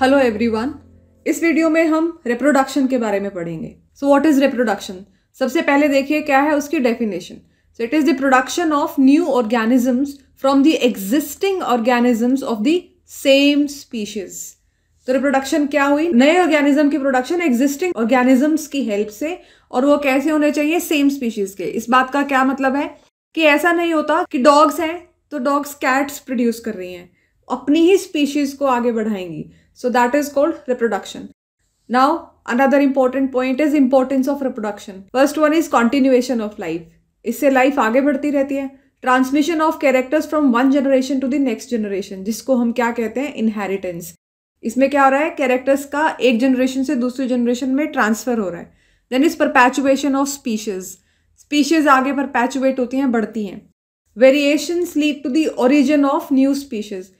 Hello everyone इस video में हम रिप्रोडक्शन के बारे में पढ़ेंगे सो व्हाट इज़ रिप्रोडक्शन सबसे पहले देखिए क्या है उसकी definition so it is the production of new organisms from the existing organisms of the same species तो रिप्रोडक्शन क्या हुई नए ऑर्गेनिज्म की प्रोडक्शन एग्जिस्टिंग ऑर्गेनिजम्स की हेल्प से और वो कैसे होने चाहिए सेम स्पीशीज के इस बात का क्या मतलब है कि ऐसा नहीं होता कि डॉग्स हैं तो डॉग्स कैट्स प्रोड्यूस कर रही हैं अपनी ही स्पीशीज को आगे बढ़ाएंगी So that is called reproduction. Now, another important point is importance of reproduction. First one is continuation of life. इससे लाइफ आगे बढ़ती रहती है transmission of characters from one generation to the next generation जिसको हम क्या कहते हैं इनहेरिटेंस इसमें क्या हो रहा है कैरेक्टर्स का एक जनरेशन से दूसरी जनरेशन में ट्रांसफर हो रहा है then is perpetuation of species species आगे परपैचुएट होती हैं बढ़ती हैं variation lead to the origin of new species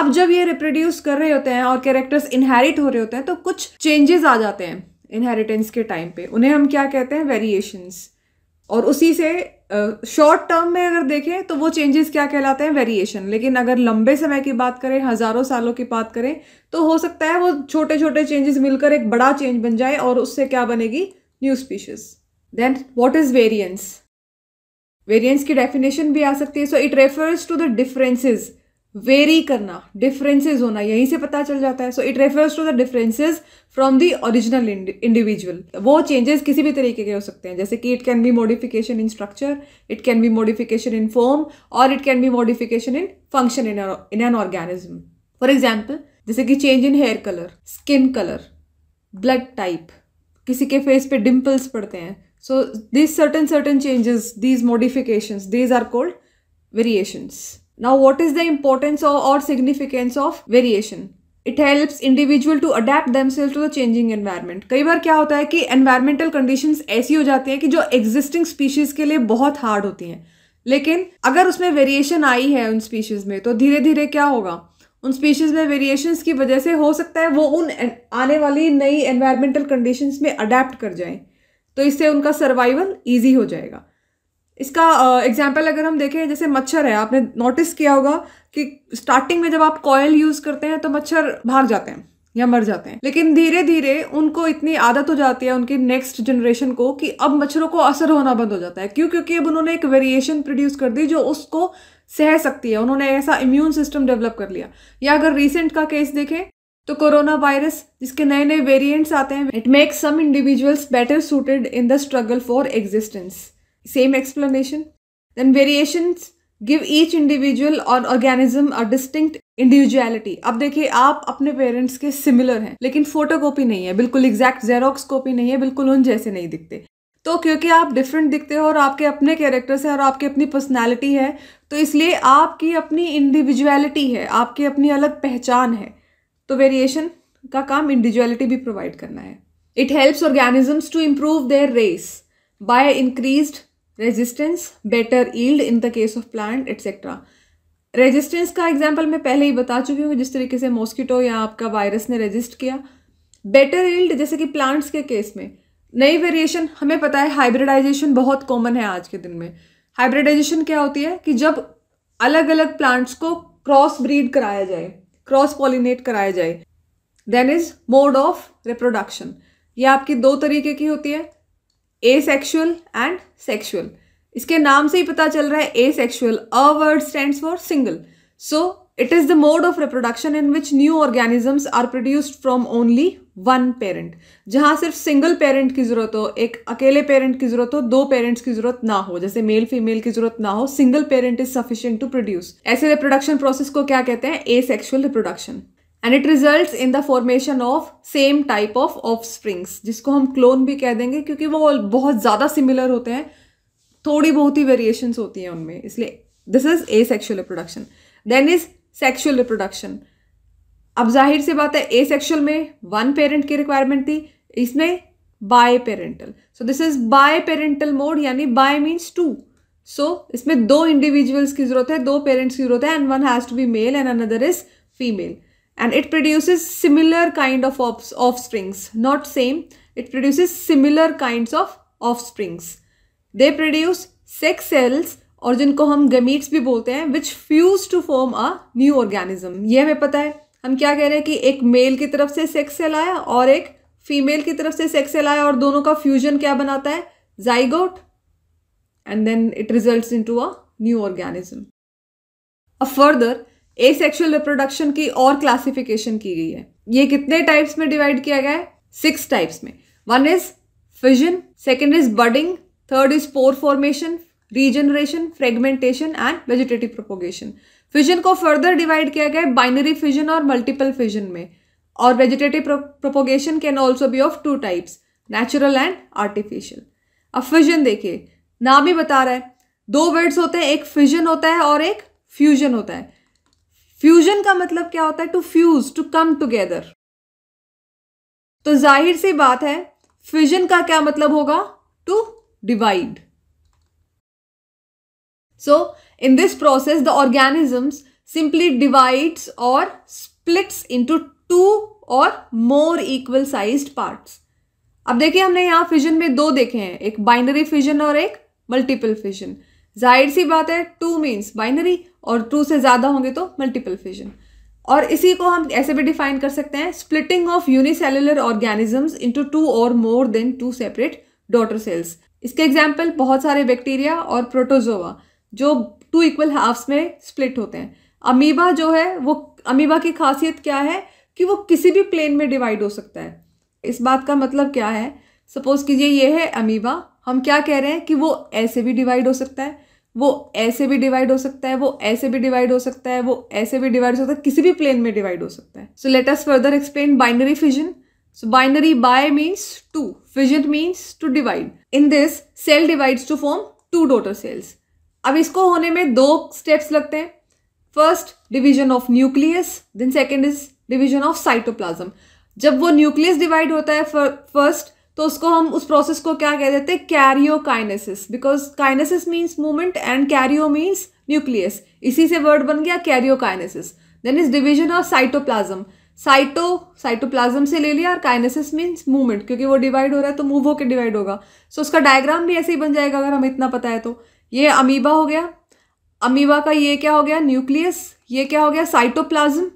अब जब ये रिप्रोड्यूस कर रहे होते हैं और कैरेक्टर्स इनहेरिट हो रहे होते हैं तो कुछ चेंजेस आ जाते हैं इनहेरिटेंस के टाइम पे उन्हें हम क्या कहते हैं वेरिएशंस और उसी से शॉर्ट uh, टर्म में अगर देखें तो वो चेंजेस क्या कहलाते हैं वेरिएशन लेकिन अगर लंबे समय की बात करें हज़ारों सालों की बात करें तो हो सकता है वो छोटे छोटे चेंजेस मिलकर एक बड़ा चेंज बन जाए और उससे क्या बनेगी new species then what is variance variance की डेफिनेशन भी आ सकती है so it refers to the differences very करना डिफरेंसेस होना यहीं से पता चल जाता है so it refers to the differences from the original individual वो चेंजेस किसी भी तरीके के हो सकते हैं जैसे कि it can be modification in structure it can be modification in form और it can be modification in function in in an organism for example जैसे कि change in hair colour skin colour blood type किसी के face पे dimples पड़ते हैं so this certain certain changes these modifications these are called variations Now what is the importance of, or significance of variation? It helps individual to adapt themselves to the changing environment कई बार क्या होता है कि environmental conditions ऐसी हो जाती है कि जो एग्जिस्टिंग स्पीशीज के लिए बहुत हार्ड होती हैं लेकिन अगर उसमें वेरिएशन आई है उन स्पीशीज़ में तो धीरे धीरे क्या होगा उन स्पीशीज़ में वेरिएशंस की वजह से हो सकता है वो उन आने वाली नई एनवायरमेंटल कंडीशंस में अडेप्ट कर जाए तो इससे उनका सर्वाइवल ईजी हो जाएगा इसका एग्जाम्पल अगर हम देखें जैसे मच्छर है आपने नोटिस किया होगा कि स्टार्टिंग में जब आप कॉयल यूज़ करते हैं तो मच्छर भाग जाते हैं या मर जाते हैं लेकिन धीरे धीरे उनको इतनी आदत हो जाती है उनकी नेक्स्ट जनरेशन को कि अब मच्छरों को असर होना बंद हो जाता है क्यों क्योंकि अब उन्होंने एक वेरिएशन प्रोड्यूस कर दी जो उसको सह सकती है उन्होंने ऐसा इम्यून सिस्टम डेवलप कर लिया या अगर रिसेंट का केस देखें तो कोरोना वायरस जिसके नए नए वेरिएंट्स आते हैं it makes some individuals better suited in the struggle for existence same explanation. Then variations give each individual or organism a distinct individuality अब देखिए आप अपने पेरेंट्स के सिमिलर हैं लेकिन फोटो कॉपी नहीं है बिल्कुल एग्जैक्ट जेरोक्स कॉपी नहीं है बिल्कुल उन जैसे नहीं दिखते तो क्योंकि आप डिफरेंट दिखते हो और आपके अपने कैरेक्टर्स हैं और आपकी अपनी पर्सनैलिटी है तो इसलिए आपकी अपनी इंडिविजुअलिटी है आपकी अपनी अलग पहचान है तो वेरिएशन का काम इंडिविजुअलिटी भी प्रोवाइड करना है it helps organisms to improve their race by increased resistance better yield in the case of plant etcetera resistance का एग्जाम्पल मैं पहले ही बता चुकी हूँ जिस तरीके से मॉस्किटो या आपका वायरस ने रेजिस्ट किया बेटर ईल्ड जैसे कि प्लांट्स के केस में नई वेरिएशन हमें पता है हाइब्रिडाइजेशन बहुत कॉमन है आज के दिन में हाइब्रिडाइजेशन क्या होती है कि जब अलग अलग प्लांट्स को क्रॉस ब्रीड कराया जाए क्रॉस पॉलिनेट कराया जाए then is mode of reproduction ये आपकी दो तरीके की होती है ए सेक्शुअल एंड सेक्शुअल इसके नाम से ही पता चल रहा है asexual a word stand for single so it is the mode of reproduction in which new organisms are produced from only one parent जहाँ सिर्फ सिंगल पेरेंट की ज़रूरत हो एक अकेले पेरेंट की ज़रूरत हो दो पेरेंट्स की ज़रूरत ना हो जैसे मेल फीमेल की ज़रूरत ना हो single parent is sufficient to produce ऐसे रिप्रोडक्शन प्रोसेस को क्या कहते हैं asexual reproduction and it result in the formation of same type of of offspring हम क्लोन भी कह देंगे क्योंकि वो बहुत ज़्यादा सिमिलर होते हैं थोड़ी बहुत ही वेरिएशंस होती हैं उनमें इसलिए this is asexual reproduction then is sexual reproduction अब जाहिर सी बात है ए सेक्शुअल में वन पेरेंट की रिक्वायरमेंट थी इसमें biparental so this is biparental mode यानी बाय मीन्स टू सो इसमें दो इंडिविजुअल्स की जरूरत है दो पेरेंट्स की जरूरत है and one has to be male and another is female and it produces similar kind of offsprings not same it produces similar kinds of offsprings they produce sex cells और जिनको हम गमीट्स भी बोलते हैं which fuse to form a new organism ये हमें पता है हम क्या कह रहे हैं कि एक मेल की तरफ से सेक्स सेल आया और एक फीमेल की तरफ से सेक्स सेल आया और दोनों का फ्यूजन क्या बनाता है zygote and then it result into a new organism a further asexual reproduction की और क्लासिफिकेशन की गई है ये कितने टाइप्स में डिवाइड किया गया है सिक्स टाइप्स में one is fission second is budding third is spore formation regeneration fragmentation and vegetative propagation fission को फर्दर डिवाइड किया गया बाइनरी फिजन और मल्टीपल फिजन में और vegetative propagation can also be of two types natural and artificial अब fission देखिए नाम ही बता रहा है दो वर्ड्स होते हैं एक फिजन होता है और एक फ्यूजन होता है फ्यूजन का मतलब क्या होता है to fuse to come together तो जाहिर सी बात है फ्यूजन का क्या मतलब होगा to divide so in this process the organisms simply divides और splits into two or more equal sized parts अब देखिए हमने यहां फ्यूजन में दो देखे हैं एक बाइनरी फ्यूजन और एक मल्टीपल फ्यूजन जाहिर सी बात है टू मीन्स बाइनरी और टू से ज़्यादा होंगे तो मल्टीपल फिजन और इसी को हम ऐसे भी डिफाइन कर सकते हैं splitting of unicellular organisms into two or more than two separate daughter cells इसके एग्जाम्पल बहुत सारे बैक्टीरिया और प्रोटोजोवा जो टू इक्वल हाफ्स में स्प्लिट होते हैं अमीबा जो है वो अमीबा की खासियत क्या है कि वो किसी भी प्लेन में डिवाइड हो सकता है इस बात का मतलब क्या है सपोज कीजिए ये है अमीबा हम क्या कह रहे हैं कि वो ऐसे भी डिवाइड हो सकता है वो ऐसे भी डिवाइड हो सकता है वो ऐसे भी डिवाइड हो सकता है वो ऐसे भी डिवाइड हो सकता है किसी भी प्लेन में डिवाइड हो सकता है so let us further explain binary fission so binary bi means two fission means to divide in this cell divides to form two daughter cells अब इसको होने में दो स्टेप्स लगते हैं first division of nucleus then second is division of cytoplasm जब वो nucleus divide होता है फर्स्ट तो उसको हम उस प्रोसेस को क्या कह देते हैं kinesis because kinesis means movement and karyo means nucleus इसी से वर्ड बन गया kinesis then is division of cytoplasm cyto cytoplasm से ले लिया और काइनेसिस मीन्स मूवमेंट क्योंकि वो डिवाइड हो रहा है तो मूव होकर डिवाइड होगा सो so, उसका डायग्राम भी ऐसे ही बन जाएगा अगर हमें इतना पता है तो ये अमीबा हो गया अमीबा का ये क्या हो गया न्यूक्लियस ये क्या हो गया साइटोप्लाज्म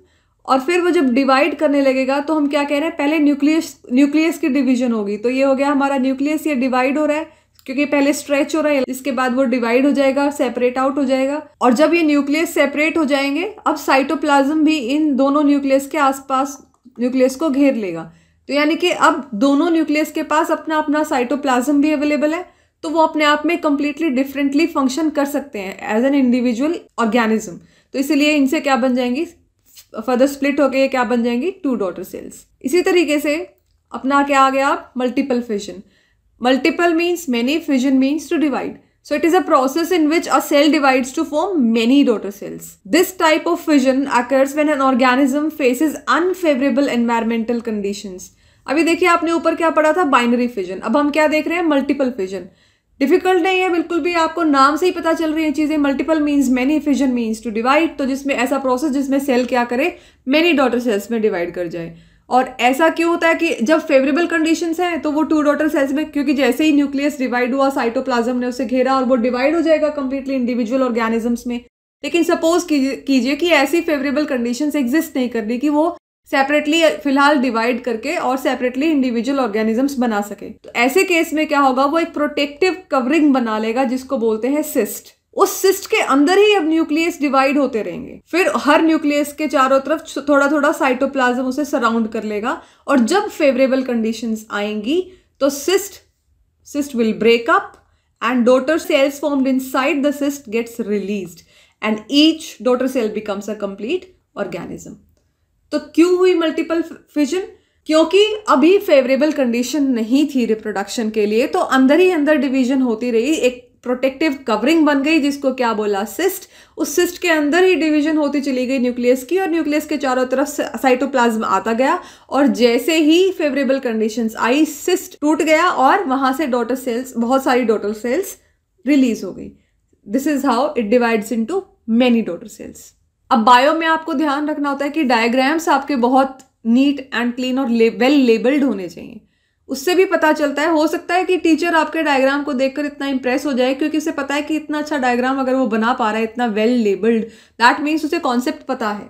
और फिर वो जब डिवाइड करने लगेगा तो हम क्या कह रहे हैं पहले न्यूक्लियस न्यूक्लियस की डिवीजन होगी तो ये हो गया हमारा न्यूक्लियस ये डिवाइड हो रहा है क्योंकि पहले स्ट्रेच हो रहा है इसके बाद वो डिवाइड हो जाएगा सेपरेट आउट हो जाएगा और जब ये न्यूक्लियस सेपरेट हो जाएंगे अब साइटोप्लाज्म भी इन दोनों न्यूक्लियस के आसपास न्यूक्लियस को घेर लेगा तो यानी कि अब दोनों न्यूक्लियस के पास अपना अपना साइटोप्लाज्म भी अवेलेबल है तो वो अपने आप में कंप्लीटली डिफरेंटली फंक्शन कर सकते हैं एज एन इंडिविजुअल ऑर्गेनिज्म तो इसीलिए इनसे क्या बन जाएंगी फर्दर स्प्लिट होके क्या बन जाएंगी टू डॉटर सेल्स इसी तरीके से अपना क्या आ गया आप multiple fission multiple means many fission means to divide So it is a process in which a cell divides to form many daughter cells. This type of fission occurs when an organism faces unfavorable environmental conditions. अभी देखिए आपने ऊपर क्या पढ़ा था binary fission अब हम क्या देख रहे हैं मल्टीपल फिजन डिफिकल्ट नहीं है बिल्कुल भी आपको नाम से ही पता चल रही है चीज़ें multiple means many fission means to divide तो जिसमें ऐसा प्रोसेस जिसमें सेल क्या करे मैनी डॉटर सेल्स में डिवाइड कर जाए और ऐसा क्यों होता है कि जब फेवरेबल कंडीशंस हैं तो वो टू डॉटर सेल्स में क्योंकि जैसे ही न्यूक्लियस डिवाइड हुआ साइटोप्लाज्म ने उसे घेरा और वो डिवाइड हो जाएगा कंप्लीटली इंडिविजुअल ऑर्गेनिजम्स में लेकिन सपोज कीजिए कि ऐसी फेवरेबल कंडीशंस एग्जिस्ट नहीं कर रही कि वो सेपरेटली फिलहाल डिवाइड करके और सेपरेटली इंडिविजुअल ऑर्गेनिजम्स बना सके तो ऐसे केस में क्या होगा वो एक प्रोटेक्टिव कवरिंग बना लेगा जिसको बोलते हैं सिस्ट उस सिस्ट के अंदर ही अब न्यूक्लियस डिवाइड होते रहेंगे फिर हर न्यूक्लियस के चारों तरफ थोड़ा थोड़ा साइटोप्लाज्म उसे सराउंड कर लेगा और जब फेवरेबल कंडीशंस आएंगी तो cyst cyst will break up and daughter cells cells inside the cyst gets release and each daughter cell becomes a complete organism तो क्यों हुई मल्टीपल फिजन क्योंकि अभी फेवरेबल कंडीशन नहीं थी रिप्रोडक्शन के लिए तो अंदर ही अंदर डिवीजन होती रही एक प्रोटेक्टिव कवरिंग बन गई जिसको क्या बोला सिस्ट उस सिस्ट के अंदर ही डिवीजन होती चली गई न्यूक्लियस की और न्यूक्लियस के चारों तरफ साइटोप्लाज्म आता गया और जैसे ही फेवरेबल कंडीशंस आई सिस्ट टूट गया और वहां से डॉटर सेल्स बहुत सारी डॉटर सेल्स रिलीज हो गई this is how it divides into many daughter cells अब बायो में आपको ध्यान रखना होता है कि डायग्राम्स आपके बहुत नीट एंड क्लीन और ले, वेल लेबल्ड होने चाहिए उससे भी पता चलता है हो सकता है कि टीचर आपके डायग्राम को देखकर इतना इंप्रेस हो जाए क्योंकि उसे पता है कि इतना अच्छा डायग्राम अगर वो बना पा रहा है इतना वेल लेबल्ड दैट मीन्स उसे कॉन्सेप्ट पता है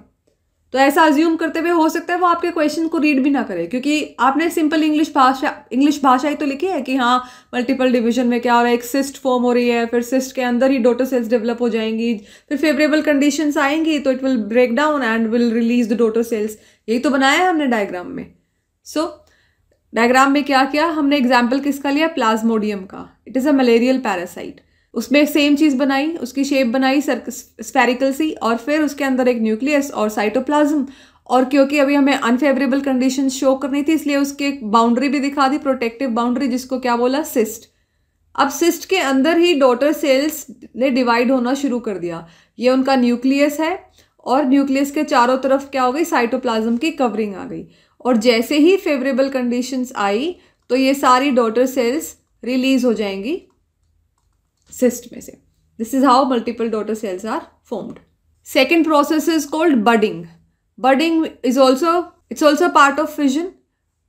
तो ऐसा अज्यूम करते हुए हो सकता है वो आपके क्वेश्चन को रीड भी ना करे क्योंकि आपने सिंपल इंग्लिश भाषा इंग्लिश भाषा ही तो लिखी है कि हाँ मल्टीपल डिवीजन में क्या हो रहा है एक सिस्ट फॉर्म हो रही है फिर सिस्ट के अंदर ही डोटो सेल्स डेवलप हो जाएंगी फिर फेवरेबल कंडीशन आएंगी तो it will break down and will release the daughter cells यही तो बनाया है हमने डायग्राम में सो so, डायग्राम में क्या किया हमने एग्जाम्पल किसका लिया प्लाज्मोडियम का it is a malarial parasite उसमें सेम चीज़ बनाई उसकी शेप बनाई स्पेरिकल सी और फिर उसके अंदर एक न्यूक्लियस और साइटोप्लाज्म और क्योंकि अभी हमें अनफेवरेबल कंडीशन शो करनी थी इसलिए उसकी एक बाउंड्री भी दिखा दी प्रोटेक्टिव बाउंड्री जिसको क्या बोला सिस्ट अब सिस्ट के अंदर ही डॉटर सेल्स ने डिवाइड होना शुरू कर दिया ये उनका न्यूक्लियस है और न्यूक्लियस के चारों तरफ क्या हो गई साइटोप्लाज्म की कवरिंग आ गई और जैसे ही फेवरेबल कंडीशंस आई तो ये सारी डॉटर सेल्स रिलीज हो जाएंगी cyst This is how multiple daughter cells are formed. Second process is called budding. Budding is also, it's also part of fission,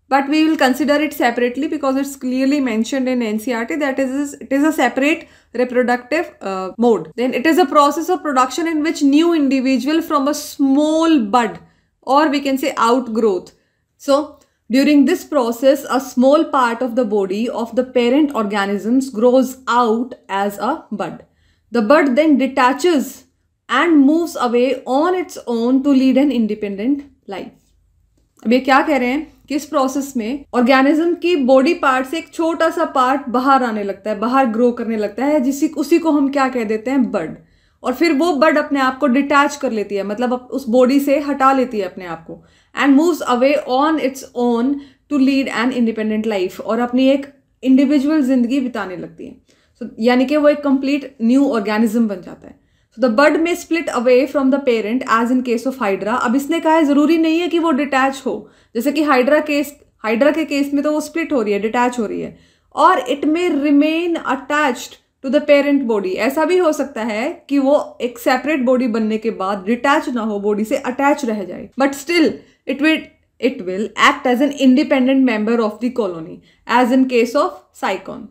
but we will consider it separately because it's clearly mentioned in NCRT that is, it is a separate reproductive uh, mode. Then it is a process of production in which new individual from a small bud or we can say outgrowth. So During this process, a small part of the body of the parent organisms grows out as a bud. The bud then detaches and moves away on its own to lead an independent life. अब ये क्या कह रहे हैं कि इस process में organism की बॉडी पार्ट से एक छोटा सा पार्ट बाहर आने लगता है बाहर ग्रो करने लगता है जिसी उसी को हम क्या कह देते हैं बर्ड और फिर वो बर्ड अपने आप को डिटैच कर लेती है मतलब उस बॉडी से हटा लेती है अपने आप को and moves away on its own to lead an independent life और अपनी एक इंडिविजुअल जिंदगी बिताने लगती है सो so, यानी कि वो एक कंप्लीट न्यू ऑर्गेनिज्म बन जाता है the bud may split away from the parent as in case of hydra अब इसने कहा है जरूरी नहीं है कि वो डिटैच हो जैसे कि हाइड्रा केस हाइड्रा के केस में तो वो स्प्लिट हो रही है डिटैच हो रही है और it may remain attached to the parent body ऐसा भी हो सकता है कि वो एक सेपरेट बॉडी बनने के बाद डिटैच ना हो बॉडी से अटैच रह जाए but still It will it will act as an independent member of the colony, as in case of Psychon.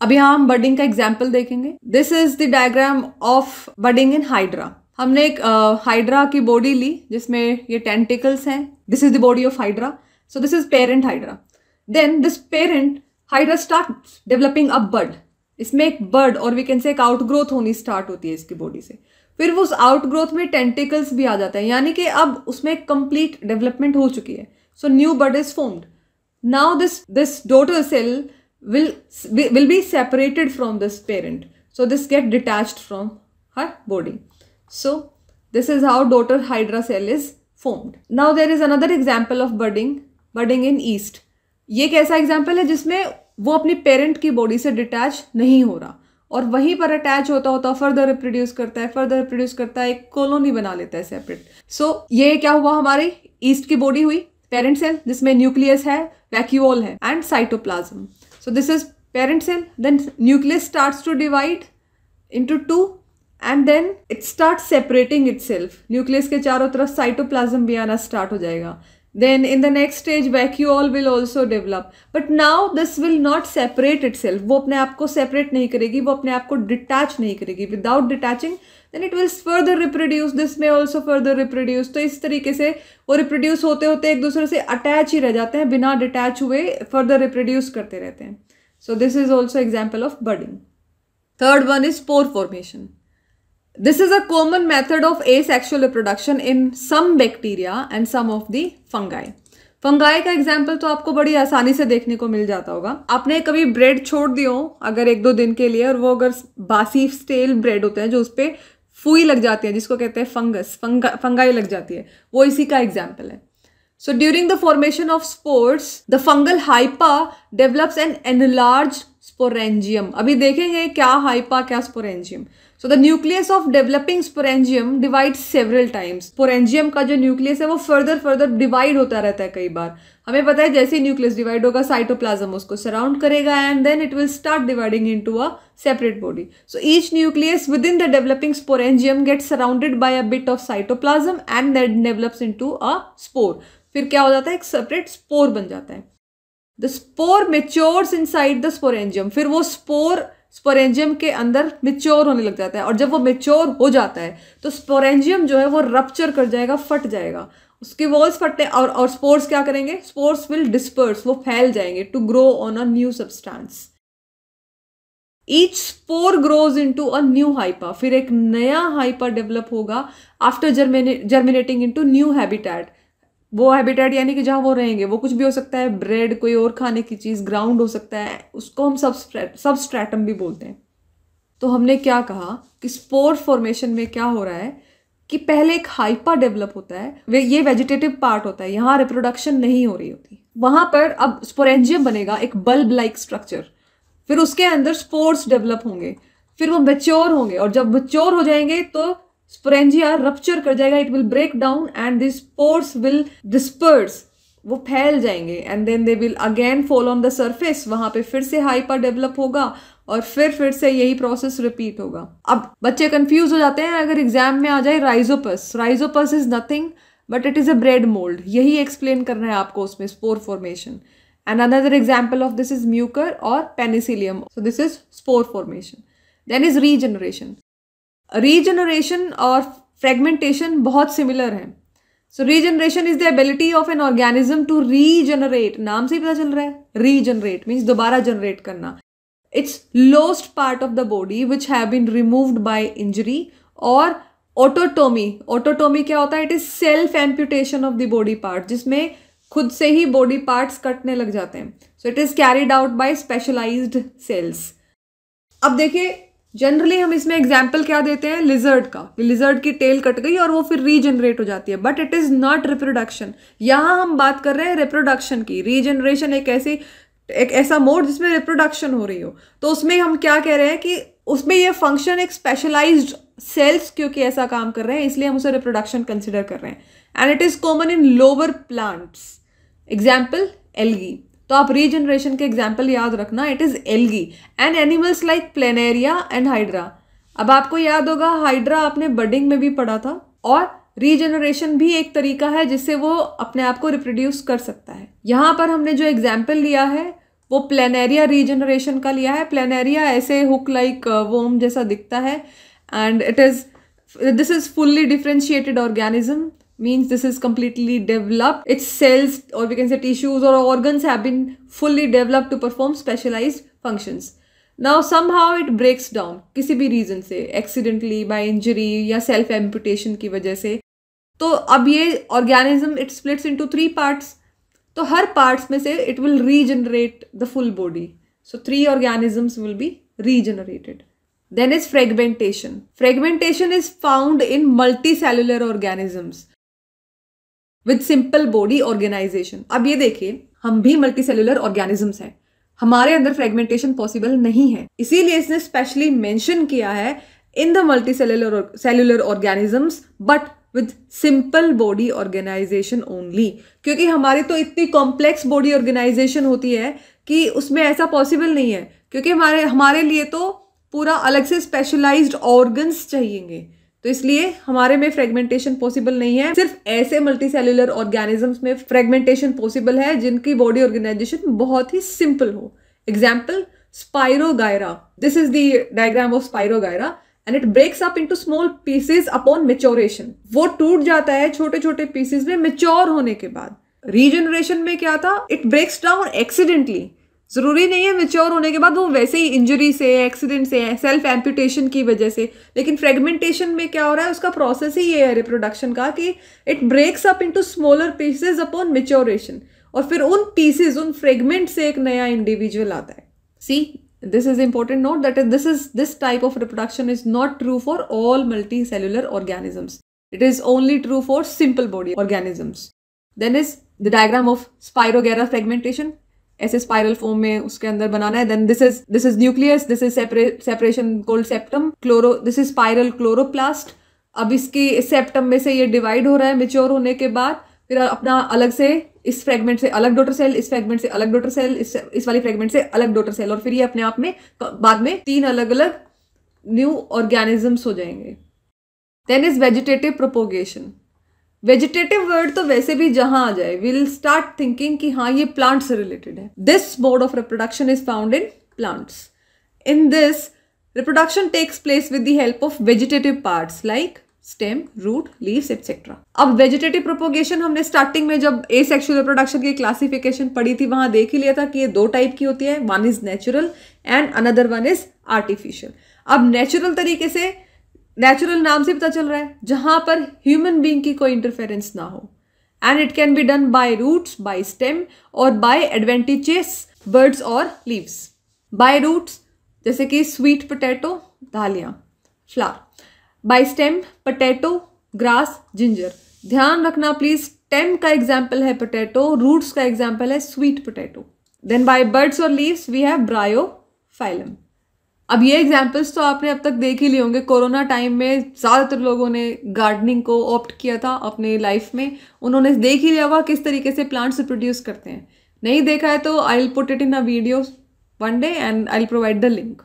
अब यहाँ हम बर्डिंग का एग्जाम्पल देखेंगे this is the diagram of budding in hydra हमने एक हाइड्रा uh, की बॉडी ली जिसमें ये टेंटिकल्स हैं this is the body of hydra so this is parent hydra then this parent hydra start developing a bud इसमें एक bird और वी कैन से एक आउटग्रोथ होनी स्टार्ट होती है इसकी बॉडी से फिर वो उस आउट ग्रोथ में टेंटिकल्स भी आ जाते हैं यानी कि अब उसमें कंप्लीट डेवलपमेंट हो चुकी है so new bud is formed now this this daughter cell will will be separated from this parent so this get detach from her body so this is how daughter hydra cell is formed now there is another example of budding budding in yeast ये एक ऐसा example है जिसमें वो अपनी parent की body से detach नहीं हो रहा और वहीं पर अटैच होता होता फर्दर रिप्रोड्यूस करता है फर्दर रिप्रोड्यूस करता है एक कॉलोनी बना लेता है सेपरेट सो so, ये क्या हुआ हमारे ईस्ट की बॉडी हुई पेरेंट सेल जिसमें न्यूक्लियस है वैक्यूल है and cytoplasm so this is parent cell then nucleus starts to divide into two and then it start separating it nucleus के चारों तरफ साइटोप्लाज्म भी आना स्टार्ट हो जाएगा then in the next stage vacuole will also develop but now this will not separate itself wo apne aap ko separate nahi karegi wo apne aap ko detach nahi karegi without detaching then it will further reproduce this may also further reproduce to is tarike se wo reproduce hote hote ek dusre se attach hi reh jate hain bina detach hue further reproduce karte rehte hain so this is also example of budding third one is spore formation This is a common of a asexual reproduction in some bacteria and some of the fungi fungi का example तो आपको बड़ी आसानी से देखने को मिल जाता होगा आपने कभी ब्रेड छोड़ दियो अगर एक दो दिन के लिए और वो अगर बासी स्टेल ब्रेड होते हैं जो उस पर फूई लग जाती है जिसको कहते हैं फंगस फंगा फंगाई लग जाती है वो इसी का एग्जाम्पल है so during the formation of spores the fungal hypha develops an enlarge sporangium अभी देखेंगे क्या हाइपा क्या sporangium so the nucleus of developing sporangium divide several times sporangium का जो न्यूक्लियस है वो फर्दर फर्दर डिवाइड होता रहता है कई बार हमें पता है जैसे ही न्यूक्लियस डिवाइड होगा साइटोप्लाज्म उसको सराउंड करेगा and then it will start dividing to a separate body so each nucleus within the developing sporangium get surrounded by a bit of cytoplasm and that develops to a spore फिर क्या हो जाता है एक separate spore बन जाता है the spore matures inside the sporangium फिर वो स्पोर स्पोरेंजियम के अंदर मेच्योर होने लग जाता है और जब वो मेच्योर हो जाता है तो स्पोरेंजियम जो है वो रप्चर कर जाएगा फट जाएगा उसके वॉल्स फटने और और स्पोर्स क्या करेंगे स्पोर्स विल डिस्पर्स वो फैल जाएंगे to grow on a new substance each spore grows into a new hypha फिर एक नया हाइपा डेवलप होगा आफ्टर जर्मिने germinating into new habitat वो हैबिटेट यानी कि जहाँ वो रहेंगे वो कुछ भी हो सकता है ब्रेड कोई और खाने की चीज़ ग्राउंड हो सकता है उसको हम सब सबस्ट्रैटम भी बोलते हैं तो हमने क्या कहा कि स्पोर फॉर्मेशन में क्या हो रहा है कि पहले एक हाइपा डेवलप होता है वे ये वेजिटेटिव पार्ट होता है यहाँ रिप्रोडक्शन नहीं हो रही होती वहाँ पर अब स्पोरेंजियम बनेगा एक बल्ब लाइक स्ट्रक्चर फिर उसके अंदर स्पोर्स डेवलप होंगे फिर वो मेच्योर होंगे और जब मेच्योर हो जाएंगे तो स्पोरेंजिया रप्चर कर जाएगा it will break down and these spores will disperse वो फैल जाएंगे and then they will again fall on the surface वहां पे फिर से हाइपर डेवलप होगा और फिर फिर से यही प्रोसेस रिपीट होगा अब बच्चे कंफ्यूज हो जाते हैं अगर एग्जाम में आ जाए rhizopus rhizopus is nothing but it is a bread mould यही एक्सप्लेन करना है आपको उसमें spore formation and another example of this is mucor और penicillium so this is spore formation then is regeneration regeneration और फ्रेगमेंटेशन बहुत similar है so regeneration is the ability of an organism to regenerate नाम से ही पता चल रहा है रीजनरेट मीन्स दोबारा जनरेट करना its lost part of the body which have been removed by injury or autotomy autotomy क्या होता है it is self amputation of the body part जिसमें खुद से ही बॉडी पार्ट्स कटने लग जाते हैं so it is carried out by specialised cells अब देखिए जनरली हम इसमें एग्जाम्पल क्या देते हैं लिजर्ड का लिजर्ड की टेल कट गई और वो फिर रीजनरेट हो जाती है but it is not reproduction यहाँ हम बात कर रहे हैं रिप्रोडक्शन की रीजनरेशन एक ऐसी एक ऐसा मोड जिसमें रिप्रोडक्शन हो रही हो तो उसमें हम क्या कह रहे हैं कि उसमें ये फंक्शन एक स्पेशलाइज्ड सेल्स क्योंकि ऐसा काम कर रहे हैं इसलिए हम उसे रिप्रोडक्शन कंसिडर कर रहे हैं and it is common in lower plants example algae तो आप रीजनरेशन के एग्जाम्पल याद रखना it is algae and animals like planaria and hydra अब आपको याद होगा हाइड्रा आपने बर्डिंग में भी पढ़ा था और रीजनरेशन भी एक तरीका है जिससे वो अपने आप को रिप्रोड्यूस कर सकता है यहाँ पर हमने जो एग्जाम्पल लिया है वो प्लेनेरिया रीजनरेशन का लिया है प्लेनेरिया ऐसे हुक लाइक वोम जैसा दिखता है and it is this is fully differentiated organism means this is completely developed. Its cells or we can say tissues or organs have been fully developed to perform specialized functions. Now somehow it breaks down kisi bhi reason se, accidentally by injury या self amputation ki वजह se. तो ab ये organism it splits into three parts So her parts se it will regenerate the full body. So three organisms will be regenerated. Then is fragmentation. Fragmentation is found in multicellular organisms. With simple body organisation अब ये देखिए हम भी multi cellular organisms हैं हमारे अंदर fragmentation possible नहीं है इसीलिए इसने स्पेशली मेंशन किया है in the multicellular cellular organisms but with simple body organisation only क्योंकि हमारी तो इतनी कॉम्प्लेक्स बॉडी ऑर्गेनाइजेशन होती है कि उसमें ऐसा पॉसिबल नहीं है क्योंकि हमारे हमारे लिए तो पूरा अलग से स्पेशलाइज्ड ऑर्गन्स चाहिएंगे तो इसलिए हमारे में फ्रेगमेंटेशन पॉसिबल नहीं है सिर्फ ऐसे मल्टी सेल्युलर ऑर्गेनिजम्स में फ्रेगमेंटेशन पॉसिबल है जिनकी बॉडी ऑर्गेनाइजेशन बहुत ही सिंपल हो example spirogyra this is the diagram of spirogyra and it breaks up into small pieces upon maturation वो टूट जाता है छोटे छोटे पीसेस में मेच्योर होने के बाद रीजनरेशन में क्या था इट ब्रेक्स डाउन एक्सीडेंटली ज़रूरी नहीं है मेच्योर होने के बाद वो वैसे ही इंजरी से एक्सीडेंट से सेल्फ एम्पूटेशन की वजह से लेकिन फ्रेगमेंटेशन में क्या हो रहा है उसका प्रोसेस ही ये है रिप्रोडक्शन का कि it breaks up into smaller pieces upon maturation और फिर उन पीसेज उन फ्रेगमेंट से एक नया इंडिविजुअल आता है see this is important note that this is this type of reproduction is not true for all multicellular organisms it is only true for simple body organisms then is the diagram of spirogyra fragmentation ऐसे spiral form में उसके अंदर बनाना है then this is this is nucleus this is separation called septum chloro this is spiral chloroplast अब इसकी septum में से ये डिवाइड हो रहा है मेच्योर होने के बाद फिर अपना अलग से इस फ्रेगमेंट से अलग डोटर सेल इस फ्रेगमेंट से अलग डोटर सेल इस इस वाली फ्रेगमेंट से अलग डोटर सेल और फिर ये अपने आप में बाद में तीन अलग अलग न्यू ऑर्गेनिजम्स हो जाएंगे then is vegetative propagation vegetative word तो वैसे भी जहां आ जाए विल स्टार्ट थिंकिंग कि हाँ ये प्लांट से रिलेटेड है this mode of reproduction is found in plants in this reproduction takes place with the help of vegetative parts like stem root leaves etcetera अब वेजिटेटिव प्रोपोगेशन हमने starting में जब asexual reproduction की classification पढ़ी थी वहां देख ही लिया था कि ये दो टाइप की होती है one is natural and another one is artificial अब नेचुरल तरीके से नेचुरल नाम से पता चल रहा है जहां पर ह्यूमन बींग की कोई इंटरफेरेंस ना हो and it can be done by roots by stem और बाय एडवेंटेजेस बर्ड्स और लीव्स बाय रूट्स जैसे कि स्वीट पोटैटो दालियाँ flower by stem potato grass ginger ध्यान रखना प्लीज स्टेम का एग्जाम्पल है पोटैटो रूट्स का एग्जाम्पल है sweet potato then by buds और leaves we have bryophyllum अब ये एग्जाम्पल्स तो आपने अब तक देख ही लिए होंगे कोरोना टाइम में ज़्यादातर लोगों ने गार्डनिंग को ऑप्ट किया था अपने लाइफ में उन्होंने देख ही लिया हुआ किस तरीके से प्लांट्स प्रोड्यूस करते हैं नहीं देखा है तो I will put it in a video one day and I will provide the link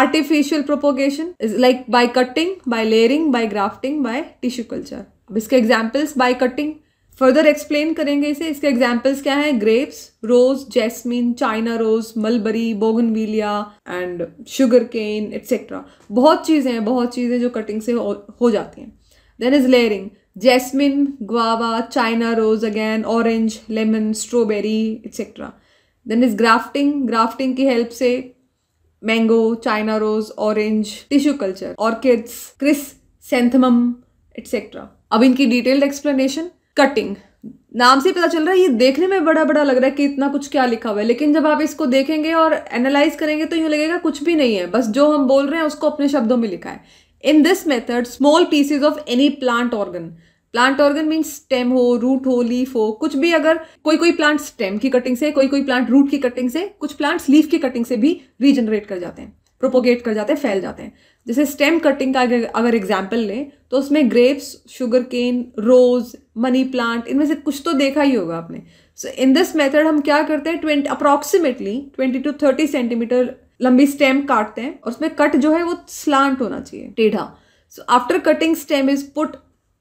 artificial propagation is like by cutting by layering by grafting by tissue culture अब इसके examples by cutting further explain करेंगे इसे इसके examples क्या है grapes rose jasmine China rose mulberry bougainvillea and sugar cane etcetera बहुत चीज़ें हैं बहुत चीज़ें जो कटिंग से हो, हो जाती हैं then is layering jasmine guava China rose again orange lemon strawberry etcetera then is grafting grafting की हेल्प से mango China rose orange tissue culture orchids chrysanthemum etcetera अब इनकी डिटेल्ड एक्सप्लेनेशन कटिंग नाम से पता चल रहा है ये देखने में बड़ा बड़ा लग रहा है कि इतना कुछ क्या लिखा हुआ है लेकिन जब आप इसको देखेंगे और एनालाइज करेंगे तो यूँ लगेगा कुछ भी नहीं है बस जो हम बोल रहे हैं उसको अपने शब्दों में लिखा है in this method small pieces of any plant organ plant organ means stem हो रूट हो लीफ हो कुछ भी अगर कोई कोई प्लांट स्टेम की कटिंग से कोई कोई प्लांट रूट की कटिंग से कुछ प्लांट्स लीफ की कटिंग से भी रीजनरेट कर जाते हैं प्रोपोगेट कर जाते हैं फैल जाते हैं जैसे स्टेम कटिंग का अगर एग्जाम्पल लें तो उसमें grapes sugar cane rose money plant इनमें से कुछ तो देखा ही होगा आपने सो इन दिस मेथड हम क्या करते हैं twenty approximately twenty to thirty centimetre लंबी स्टेम काटते हैं और उसमें कट जो है वो स्लांट होना चाहिए टेढ़ा so after cutting stem is put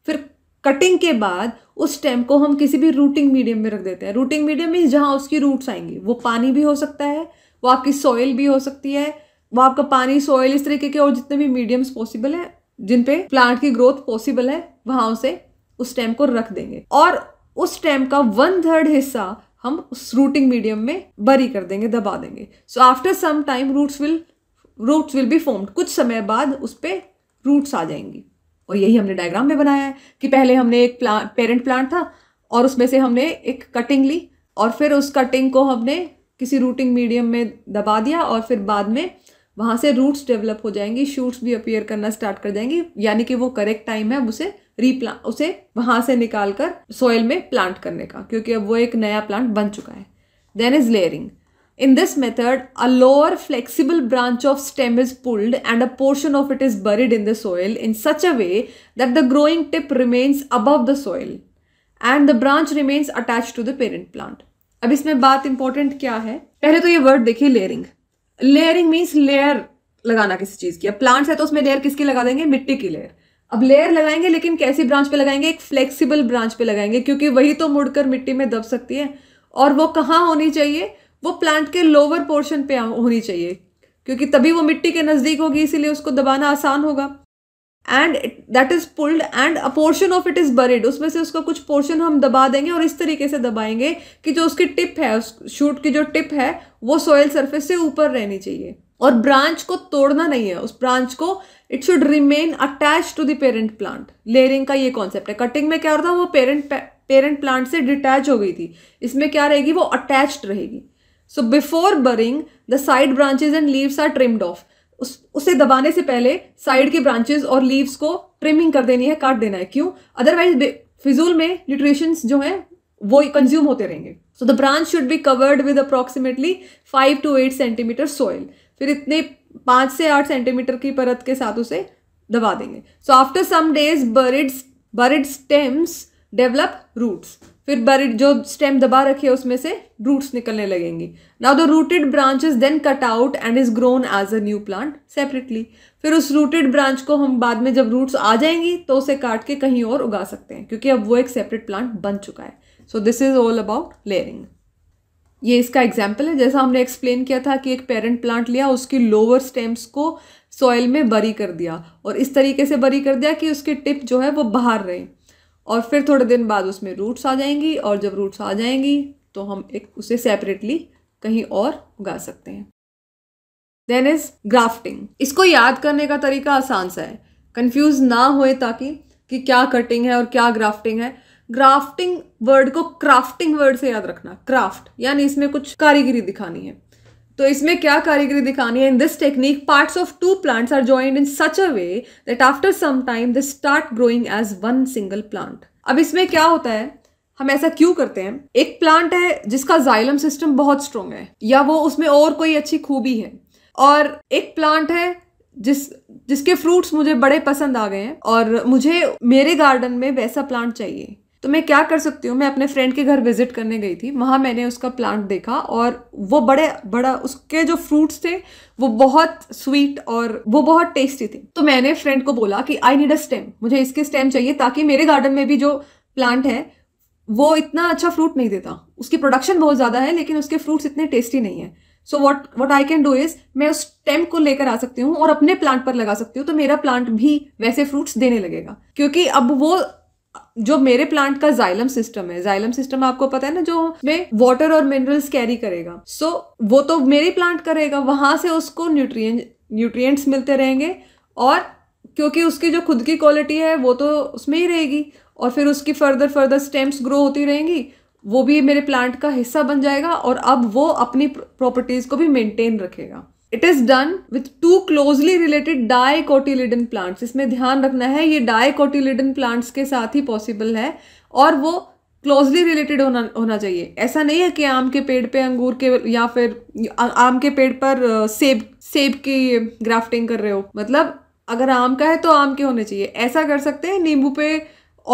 फिर कटिंग के बाद उस स्टेम को हम किसी भी रूटिंग मीडियम में रख देते हैं रूटिंग मीडियम मीन्स जहाँ उसकी रूट्स आएंगी वो पानी भी हो सकता है वो आपकी सॉइल भी हो सकती है वो आपका पानी सॉइल इस तरीके के और जितने भी मीडियम्स पॉसिबल है जिन पे प्लांट की ग्रोथ पॉसिबल है वहां से उस स्टेम को रख देंगे और उस स्टेम का वन थर्ड हिस्सा हम उस रूटिंग मीडियम में बरी कर देंगे दबा देंगे so after some time roots will roots will be formed कुछ समय बाद उस पर रूट्स आ जाएंगी और यही हमने डायग्राम में बनाया है कि पहले हमने एक प्लांट पेरेंट प्लांट था और उसमें से हमने एक कटिंग ली और फिर उस कटिंग को हमने किसी रूटिंग मीडियम में दबा दिया और फिर बाद में वहाँ से रूट्स डेवलप हो जाएंगी शूट्स भी अपियर करना स्टार्ट कर जाएंगे यानी कि वो करेक्ट टाइम है उसे रीप्ला उसे वहाँ से निकाल कर सॉइल में प्लांट करने का क्योंकि अब वो एक नया प्लांट बन चुका है then is layering in this method a lower flexible branch of stem is pulled and a portion of it is buried in the soil in such a way that the growing tip remains above the soil and the branch remains attach to the parent plant अब इसमें बात important क्या है पहले तो ये word देखिए layering layering means layer लगाना किसी चीज़ की अब प्लांट्स है तो उसमें लेयर किसकी लगा देंगे मिट्टी की लेयर अब लेयर लगाएंगे लेकिन कैसी ब्रांच पे लगाएंगे एक फ्लेक्सिबल ब्रांच पे लगाएंगे क्योंकि वही तो मुड़कर मिट्टी में दब सकती है और वो कहाँ होनी चाहिए वो प्लांट के लोअर पोर्शन पे होनी चाहिए क्योंकि तभी वो मिट्टी के नज़दीक होगी इसीलिए उसको दबाना आसान होगा and that is pulled and a portion of it is buried उसमें से उसका कुछ पोर्शन हम दबा देंगे और इस तरीके से दबाएंगे कि जो उसकी टिप है उस शूट की जो टिप है वो सॉयल सरफेस से ऊपर रहनी चाहिए और ब्रांच को तोड़ना नहीं है उस ब्रांच को it should remain attach to the parent plant layering का ये कॉन्सेप्ट है कटिंग में क्या होता है वो पेरेंट पेरेंट प्लांट से डिटैच हो गई थी इसमें क्या रहेगी वो अटैच्ड रहेगी so before burying the side branches and leaves are trimmed off उस उसे दबाने से पहले साइड के ब्रांचेस और लीव्स को ट्रिमिंग कर देनी है काट देना है क्यों अदरवाइज फिजूल में न्यूट्रिशंस जो है वो कंज्यूम होते रहेंगे so the branch should be covered with approximately five to eight centimetre soil फिर इतने पाँच से आठ सेंटीमीटर की परत के साथ उसे दबा देंगे so after some days buds buried stems develop roots फिर बरिड जो स्टेम दबा रखी है उसमें से रूट्स निकलने लगेंगी now the rooted branch is then cut out and is grown as a new plant separately फिर उस रूटेड ब्रांच को हम बाद में जब रूट्स आ जाएंगी तो उसे काट के कहीं और उगा सकते हैं क्योंकि अब वो एक सेपरेट प्लांट बन चुका है so this is all about layering ये इसका एग्जाम्पल है जैसा हमने एक्सप्लेन किया था कि एक पेरेंट प्लांट लिया उसकी लोअर स्टेम्स को सॉइल में बरी कर दिया और इस तरीके से बरी कर दिया कि उसके टिप जो है वो बाहर रहे और फिर थोड़े दिन बाद उसमें रूट्स आ जाएंगी और जब रूट्स आ जाएंगी तो हम एक उसे सेपरेटली कहीं और उगा सकते हैं देन इज ग्राफ्टिंग इसको याद करने का तरीका आसान सा है कंफ्यूज ना होए ताकि कि क्या कटिंग है और क्या ग्राफ्टिंग है ग्राफ्टिंग वर्ड को क्राफ्टिंग वर्ड से याद रखना क्राफ्ट यानी इसमें कुछ कारीगिरी दिखानी है तो इसमें क्या कारीगरी दिखानी है in this technique parts of two plants are joint in such a way that after some time they start growing as one single plant अब इसमें क्या होता है हम ऐसा क्यों करते हैं एक प्लांट है जिसका जाइलम सिस्टम बहुत स्ट्रोंग है या वो उसमें और कोई अच्छी खूबी है और एक प्लांट है जिस जिसके फ्रूट्स मुझे बड़े पसंद आ गए हैं और मुझे मेरे गार्डन में वैसा प्लांट चाहिए तो मैं क्या कर सकती हूँ मैं अपने फ्रेंड के घर विज़िट करने गई थी वहाँ मैंने उसका प्लांट देखा और वो बड़े बड़ा उसके जो फ्रूट्स थे वो बहुत स्वीट और वो बहुत टेस्टी थे तो मैंने फ्रेंड को बोला कि आई नीड अ स्टेम मुझे इसके स्टेम चाहिए ताकि मेरे गार्डन में भी जो प्लांट है वो इतना अच्छा फ्रूट नहीं देता उसकी प्रोडक्शन बहुत ज़्यादा है लेकिन उसके फ्रूट्स इतने टेस्टी नहीं है so what what I can do is मैं उस स्टेम को लेकर आ सकती हूँ और अपने प्लांट पर लगा सकती हूँ तो मेरा प्लांट भी वैसे फ्रूट्स देने लगेगा क्योंकि अब वो जो मेरे प्लांट का जाइलम सिस्टम है जाइलम सिस्टम आपको पता है ना जो मैं वाटर और मिनरल्स कैरी करेगा सो so, वो तो मेरे प्लांट करेगा वहां से उसको न्यूट्रिय न्यूट्रिएंट्स मिलते रहेंगे और क्योंकि उसकी जो खुद की क्वालिटी है वो तो उसमें ही रहेगी और फिर उसकी फर्दर फर्दर स्टेम्स ग्रो होती रहेंगी वो भी मेरे प्लांट का हिस्सा बन जाएगा और अब वो अपनी प्रॉपर्टीज़ को भी मेंटेन रखेगा it is done with two closely related dicotyledon plants इसमें ध्यान रखना है ये डायकोटिलिडन प्लांट्स के साथ ही पॉसिबल है और वो क्लोजली रिलेटेड होना होना चाहिए ऐसा नहीं है कि आम के पेड़ पे अंगूर के या फिर आम के पेड़ पर सेब सेब की ग्राफ्टिंग कर रहे हो मतलब अगर आम का है तो आम के होने चाहिए ऐसा कर सकते हैं नींबू पे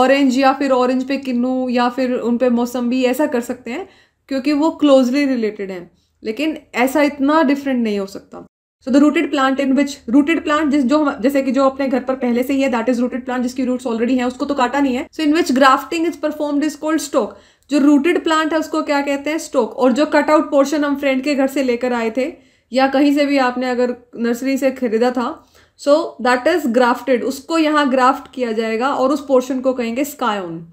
ऑरेंज या फिर ऑरेंज पे किन्नू या फिर उन पे मौसम्बी ऐसा कर सकते हैं क्योंकि वो क्लोजली रिलेटेड हैं लेकिन ऐसा इतना डिफरेंट नहीं हो सकता so the rooted plant in which rooted plant जिस जो जैसे कि जो अपने घर पर पहले से ही है दैट इज रूटेड प्लांट जिसकी रूट्स ऑलरेडी है उसको तो काटा नहीं है so in which grafting is perform is called stock जो रूटेड प्लांट है उसको क्या कहते हैं स्टोक और जो कटआउट पोर्शन हम फ्रेंड के घर से लेकर आए थे या कहीं से भी आपने अगर नर्सरी से खरीदा था सो दैट इज ग्राफ्टेड उसको यहाँ ग्राफ्ट किया जाएगा और उस पोर्शन को कहेंगे स्कायोन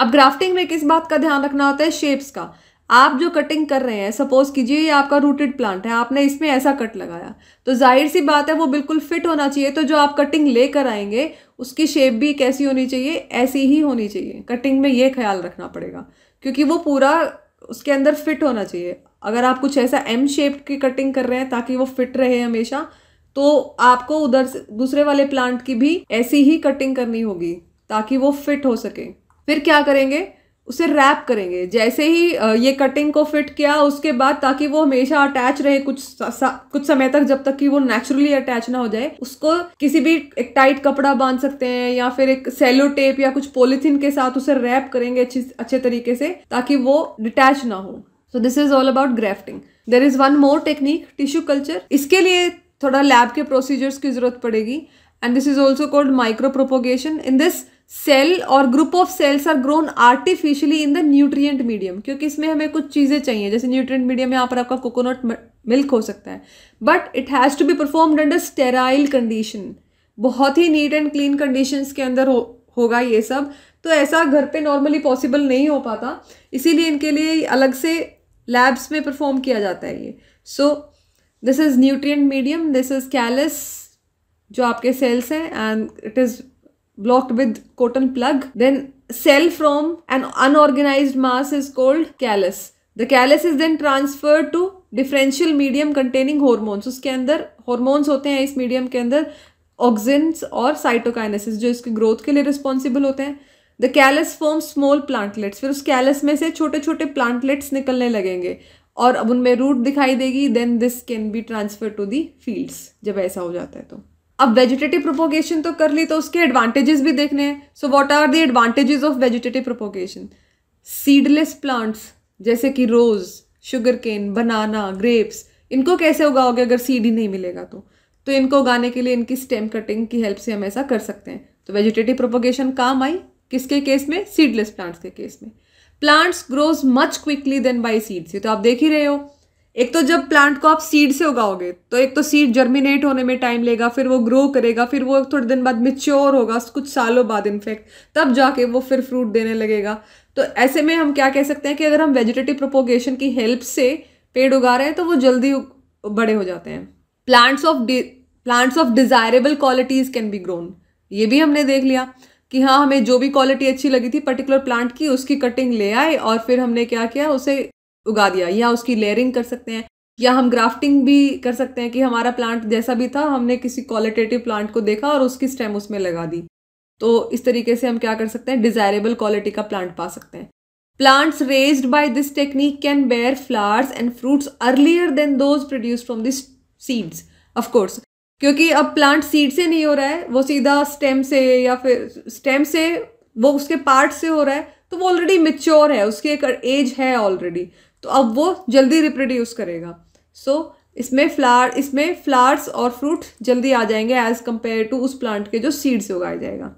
अब ग्राफ्टिंग में किस बात का ध्यान रखना होता है शेप्स का आप जो कटिंग कर रहे हैं सपोज कीजिए ये आपका रूटेड प्लांट है आपने इसमें ऐसा कट लगाया तो जाहिर सी बात है वो बिल्कुल फिट होना चाहिए तो जो आप कटिंग लेकर आएंगे उसकी शेप भी कैसी होनी चाहिए ऐसी ही होनी चाहिए कटिंग में ये ख्याल रखना पड़ेगा क्योंकि वो पूरा उसके अंदर फिट होना चाहिए अगर आप कुछ ऐसा एम शेप की कटिंग कर रहे हैं ताकि वो फिट रहे हमेशा तो आपको उधर से दूसरे वाले प्लांट की भी ऐसी ही कटिंग करनी होगी ताकि वो फिट हो सके फिर क्या करेंगे उसे रैप करेंगे जैसे ही ये कटिंग को फिट किया उसके बाद ताकि वो हमेशा अटैच रहे कुछ सा, कुछ समय तक जब तक कि वो नेचुरली अटैच ना हो जाए उसको किसी भी एक टाइट कपड़ा बांध सकते हैं या फिर एक सेलो टेप या कुछ पोलिथिन के साथ उसे रैप करेंगे अच्छे अच्छे तरीके से ताकि वो डिटैच ना हो so this is all about grafting there is one more technique tissue culture इसके लिए थोड़ा लैब के प्रोसीजर्स की जरूरत पड़ेगी and this is also called micro propagation in this cell और group of cells are grown artificially in the nutrient medium क्योंकि इसमें हमें कुछ चीज़ें चाहिए जैसे न्यूट्रिएंट मीडियम यहाँ पर आपका कोकोनट मिल्क हो सकता है but it has to be performed under sterile condition बहुत ही नीट एंड क्लीन कंडीशन के अंदर हो होगा ये सब तो ऐसा घर पे नॉर्मली पॉसिबल नहीं हो पाता इसीलिए इनके लिए अलग से लैब्स में परफॉर्म किया जाता है ये so this is nutrient medium this is callus जो आपके सेल्स हैं and it is blocked with cotton plug. Then cell from an unorganized mass is called callus. The callus is then transferred to differential medium containing hormones उसके अंदर hormones होते हैं इस medium के अंदर ऑक्सिन्स और साइटोकाइनेसिस जो इसकी ग्रोथ के लिए रिस्पॉन्सिबल होते हैं the callus form small plantlets फिर उस कैलस में से छोटे छोटे प्लांटलेट्स निकलने लगेंगे और अब उनमें रूट दिखाई देगी then this can be transfer to the fields जब ऐसा हो जाता है तो अब वेजिटेटिव प्रोपोगेशन तो कर ली तो उसके एडवांटेजेस भी देखने हैं so what are the advantages of vegetative propagation seedless plants जैसे कि रोज़ शुगर केन बनाना ग्रेप्स इनको कैसे उगाओगे अगर सीड ही नहीं मिलेगा तो तो इनको उगाने के लिए इनकी स्टेम कटिंग की हेल्प से हम ऐसा कर सकते हैं तो वेजिटेटिव प्रोपोगेशन काम आई किसके केस में सीडलेस प्लांट्स के केस में plants grows much quickly than by seeds ये तो आप देख ही रहे हो एक तो जब प्लांट को आप सीड से उगाओगे तो एक तो सीड जर्मिनेट होने में टाइम लेगा फिर वो ग्रो करेगा फिर वो थोड़े दिन बाद मिच्योर होगा कुछ सालों बाद इनफेक्ट तब जाके वो फिर फ्रूट देने लगेगा तो ऐसे में हम क्या कह सकते हैं कि अगर हम वेजिटेटिव प्रोपोगेशन की हेल्प से पेड़ उगा रहे हैं तो वो जल्दी बड़े हो जाते हैं plants of plants of desirable qualities can be grown ये भी हमने देख लिया कि हाँ हमें जो भी क्वालिटी अच्छी लगी थी पर्टिकुलर प्लांट की उसकी कटिंग ले आए और फिर हमने क्या किया उसे उगा दिया या उसकी लेयरिंग कर सकते हैं या हम ग्राफ्टिंग भी कर सकते हैं कि हमारा प्लांट जैसा भी था हमने किसी क्वालिटेटिव प्लांट को देखा और उसकी स्टेम उसमें लगा दी तो इस तरीके से हम क्या कर सकते हैं डिजायरेबल क्वालिटी का प्लांट पा सकते हैं plants raise by this technique can bear flowers and fruits earlier than those produce from this seeds of course क्योंकि अब प्लांट सीड से नहीं हो रहा है वो सीधा स्टेम से या फिर स्टेम से वो उसके पार्ट से हो रहा है तो वो ऑलरेडी मेच्योर है उसकी एक एज है ऑलरेडी तो अब वो जल्दी रिप्रोड्यूस करेगा सो so, इसमें फ्लावर इसमें फ्लावर्स और फ्रूट जल्दी आ जाएंगे एज कम्पेयर टू उस प्लांट के जो सीड से उगाया जाएगा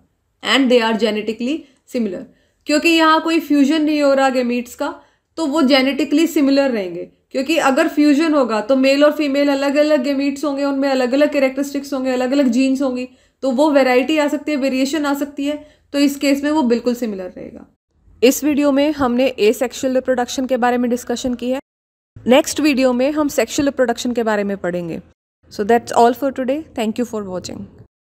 and they are genetically similar क्योंकि यहाँ कोई फ्यूजन नहीं हो रहा गेमीट्स का तो वो जेनेटिकली सिमिलर रहेंगे क्योंकि अगर फ्यूजन होगा तो मेल और फीमेल अलग अलग गेमीट्स होंगे उनमें अलग अलग कैरेक्टरिस्टिक्स होंगे अलग अलग जीन्स होंगी तो वो वेराइटी आ सकती है वेरिएशन आ सकती है तो इस केस में वो बिल्कुल सिमिलर रहेगा इस वीडियो में हमने ए सेक्शुअल रिप्रोडक्शन के बारे में डिस्कशन की है नेक्स्ट वीडियो में हम सेक्शुअल रिप्रोडक्शन के बारे में पढ़ेंगे so that's all for today thank you for watching